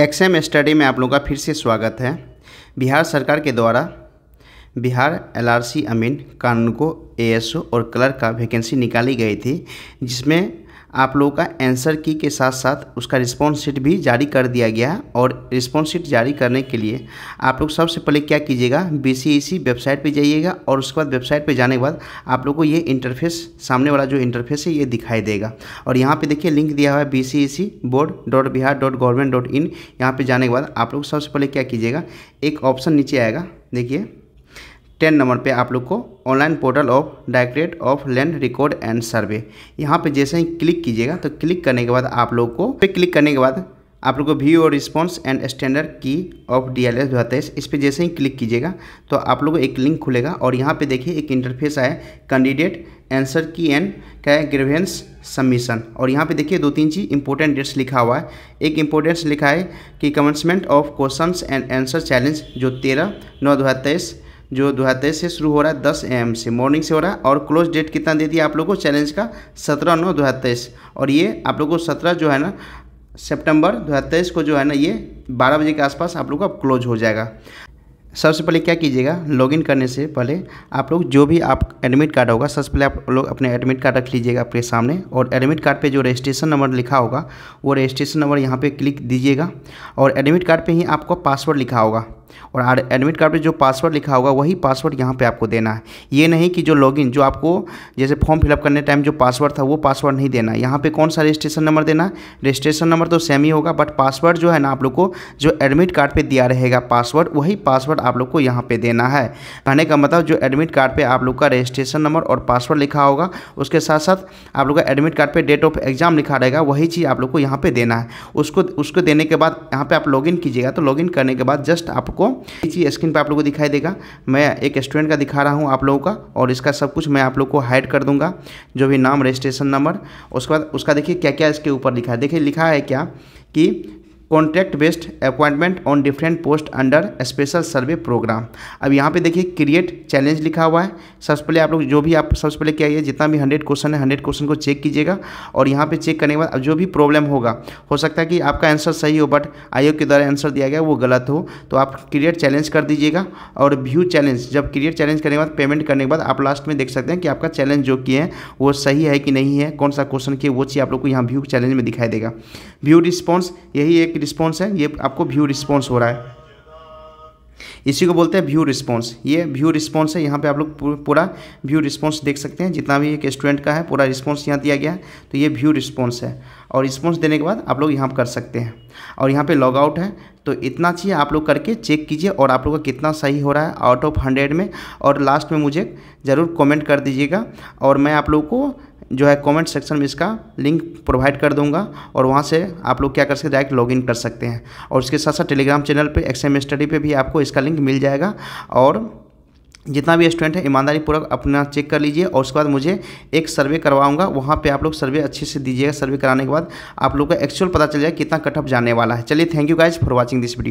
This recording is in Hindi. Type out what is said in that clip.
एक्सएम स्टडी में आप लोगों का फिर से स्वागत है बिहार सरकार के द्वारा बिहार एलआरसी अमीन कानून को एएसओ और क्लर्क का वैकेंसी निकाली गई थी जिसमें आप लोगों का आंसर की के साथ साथ उसका रिस्पॉन्स शीट भी जारी कर दिया गया और रिस्पॉन्स शीट जारी करने के लिए आप लोग सबसे पहले क्या कीजिएगा बी वेबसाइट पर जाइएगा और उसके बाद वेबसाइट पर जाने के बाद आप लोग को ये इंटरफेस सामने वाला जो इंटरफेस है ये दिखाई देगा और यहाँ पर देखिए लिंक दिया हुआ है B board dot Bihar dot government dot in यहाँ पर जाने के बाद आप लोग सबसे पहले क्या कीजिएगा एक ऑप्शन नीचे आएगा देखिए टेन नंबर पे आप लोग को online portal of directorate of land record and survey यहाँ पे जैसे ही क्लिक कीजिएगा तो क्लिक करने के बाद आप लोग को पे क्लिक करने के बाद आप लोग को व्यू और response and standard key of D L S दो इस पर जैसे ही क्लिक कीजिएगा तो आप लोग को एक लिंक खुलेगा और यहाँ पे देखिए एक इंटरफेस आया कैंडिडेट आंसर की एंड क्या है ग्रेवेंस सबमिशन और यहाँ पे देखिए दो तीन चीज़ इंपॉर्टेंट डेट्स लिखा हुआ है एक इंपॉर्टेंट्स लिखा है कि commencement of questions and answer challenge जो तेरह नौ दो हज़ार तेईस जो तेईस से शुरू हो रहा है दस एम से मॉर्निंग से हो रहा है और क्लोज डेट कितना दे दिया आप लोग को चैलेंज का सत्रह नौ दो और ये आप लोग को सत्रह जो है ना सितंबर दो को जो है ना ये बारह बजे के आसपास आप लोग का क्लोज हो जाएगा सबसे पहले क्या कीजिएगा लॉगिन करने से पहले आप लोग जो भी आप एडमिट कार्ड होगा सबसे पहले आप लोग अपने एडमिट कार्ड रख लीजिएगा आपके सामने और एडमिट कार्ड पे जो रजिस्ट्रेशन नंबर लिखा होगा वो रजिस्ट्रेशन नंबर यहाँ पे क्लिक दीजिएगा और एडमिट कार्ड पे ही आपको पासवर्ड लिखा होगा और एडमिट कार्ड पे जो पासवर्ड लिखा होगा वही पासवर्ड यहाँ पे आपको देना है ये नहीं कि जो लॉगिन जो आपको जैसे फॉर्म फिलअप करने टाइम जो पासवर्ड था वो पासवर्ड नहीं देना है यहाँ पे कौन सा रजिस्ट्रेशन नंबर देना है रजिस्ट्रेशन नंबर तो सेम ही होगा बट पासवर्ड जो है ना आप लोग को जो एडमिट कार्ड पर दिया रहेगा पासवर्ड वही पासवर्ड आप लोग को यहाँ पर देना है कहने का मतलब जो एडमिट कार्ड पर आप लोग का रजिस्ट्रेशन नंबर और पासवर्ड लिखा होगा उसके साथ साथ आप लोग का एडमिट कार्ड पर डेट ऑफ एग्जाम लिखा रहेगा वही चीज़ आप लोग को यहाँ पर देना है उसको उसको देने के बाद यहाँ पर आप लॉग कीजिएगा तो लॉग करने के बाद जस्ट आपको को इसी स्क्रीन पे आप लोग को दिखाई देगा मैं एक स्टूडेंट का दिखा रहा हूँ आप लोगों का और इसका सब कुछ मैं आप लोग को हाइड कर दूंगा जो भी नाम रजिस्ट्रेशन नंबर उसके बाद उसका देखिए क्या क्या इसके ऊपर लिखा है देखिए लिखा है क्या कि contract based appointment on different post under special survey programme अब यहाँ पे देखिए क्रिएट चैलेंज लिखा हुआ है सबसे पहले आप लोग जो भी आप सबसे पहले क्या है जितना भी हंड्रेड क्वेश्चन है हंड्रेड क्वेश्चन को चेक कीजिएगा और यहाँ पे चेक करने के बाद अब जो भी प्रॉब्लम होगा हो सकता है कि आपका आंसर सही हो बट आयोग के द्वारा आंसर दिया गया वो गलत हो तो आप क्रिएट चैलेंज कर दीजिएगा और व्यू चैलेंज जब क्रिएट चैलेंज करने के बाद पेमेंट करने के बाद आप लास्ट में देख सकते हैं कि आपका चैलेंज जो किए हैं वो सही है कि नहीं है कौन सा क्वेश्चन किए वो चीज़ आप लोग को यहाँ व्यू चैलेंज में दिखाई देगा व्यू रिस्पॉन्स यही एक रिस्पॉन्स है ये आपको व्यू रिस्पॉन्स हो रहा है इसी को बोलते हैं व्यू रिस्पॉन्स ये व्यू रिस्पॉन्स है यहाँ पे आप लोग पूरा व्यू रिस्पॉन्स देख सकते हैं जितना भी एक स्टूडेंट का है पूरा रिस्पॉन्स यहाँ दिया गया है तो ये व्यू रिस्पॉन्स है और रिस्पॉन्स देने के बाद आप लोग यहाँ कर सकते हैं और यहाँ पे लॉग आउट है तो इतना चाहिए आप लोग करके चेक कीजिए और आप लोग का कितना सही हो रहा है आउट ऑफ हंड्रेड में और लास्ट में मुझे ज़रूर कॉमेंट कर दीजिएगा और मैं आप लोग को जो है कमेंट सेक्शन में इसका लिंक प्रोवाइड कर दूंगा और वहाँ से आप लोग क्या कर सकते डायरेक्ट लॉगिन कर सकते हैं और उसके साथ साथ टेलीग्राम चैनल पे एक्सएम स्टडी पे भी आपको इसका लिंक मिल जाएगा और जितना भी स्टूडेंट है ईमानदारी पूर्वक अपना चेक कर लीजिए और उसके बाद मुझे एक सर्वे करवाऊंगा वहाँ पे आप लोग सर्वे अच्छे से दीजिएगा सर्वे कराने के बाद आप लोग का एक्चुअल पता चल जाए कितना कटअप जाने वाला है चलिए thank you guys for watching this video